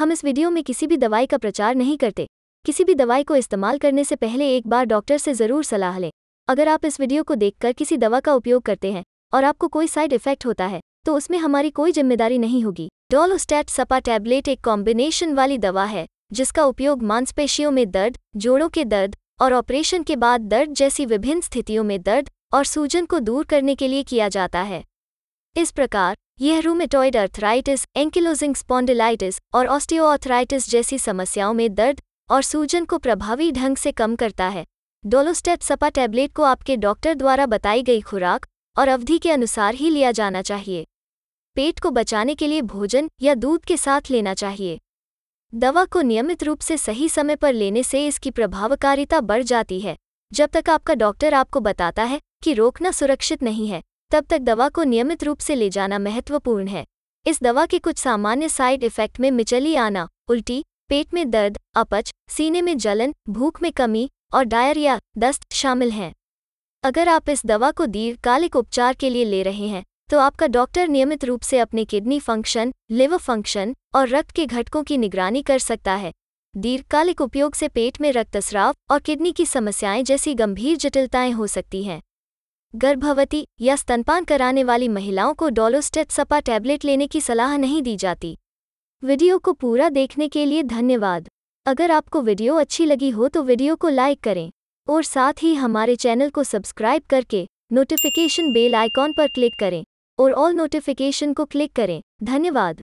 हम इस वीडियो में किसी भी दवाई का प्रचार नहीं करते किसी भी दवाई को इस्तेमाल करने से पहले एक बार डॉक्टर से ज़रूर सलाह लें अगर आप इस वीडियो को देखकर किसी दवा का उपयोग करते हैं और आपको कोई साइड इफेक्ट होता है तो उसमें हमारी कोई जिम्मेदारी नहीं होगी डोलोस्टैट सपा टैबलेट एक कॉम्बिनेशन वाली दवा है जिसका उपयोग मांसपेशियों में दर्द जोड़ों के दर्द और ऑपरेशन के बाद दर्द जैसी विभिन्न स्थितियों में दर्द और सूजन को दूर करने के लिए किया जाता है इस प्रकार यह रूमेटॉइड अर्थराइटिस एंकिलोजिंग स्पॉन्डिलाइटिस और ऑस्टियोआर्थराइटिस जैसी समस्याओं में दर्द और सूजन को प्रभावी ढंग से कम करता है डोलोस्टेप सपा टैबलेट को आपके डॉक्टर द्वारा बताई गई खुराक और अवधि के अनुसार ही लिया जाना चाहिए पेट को बचाने के लिए भोजन या दूध के साथ लेना चाहिए दवा को नियमित रूप से सही समय पर लेने से इसकी प्रभावकारिता बढ़ जाती है जब तक आपका डॉक्टर आपको बताता है कि रोकना सुरक्षित नहीं है तब तक दवा को नियमित रूप से ले जाना महत्वपूर्ण है इस दवा के कुछ सामान्य साइड इफेक्ट में मिचली आना उल्टी पेट में दर्द अपच सीने में जलन भूख में कमी और डायरिया दस्त शामिल हैं अगर आप इस दवा को दीर्घकालिक उपचार के लिए ले रहे हैं तो आपका डॉक्टर नियमित रूप से अपने किडनी फंक्शन लिवर फंक्शन और रक्त के घटकों की निगरानी कर सकता है दीर्घकालिक उपयोग से पेट में रक्तस्राव और किडनी की समस्याएं जैसी गंभीर जटिलताएं हो सकती हैं गर्भवती या स्तनपान कराने वाली महिलाओं को डोलोस्टेट सपा टैबलेट लेने की सलाह नहीं दी जाती वीडियो को पूरा देखने के लिए धन्यवाद अगर आपको वीडियो अच्छी लगी हो तो वीडियो को लाइक करें और साथ ही हमारे चैनल को सब्सक्राइब करके नोटिफिकेशन बेल आइकॉन पर क्लिक करें और ऑल नोटिफिकेशन को क्लिक करें धन्यवाद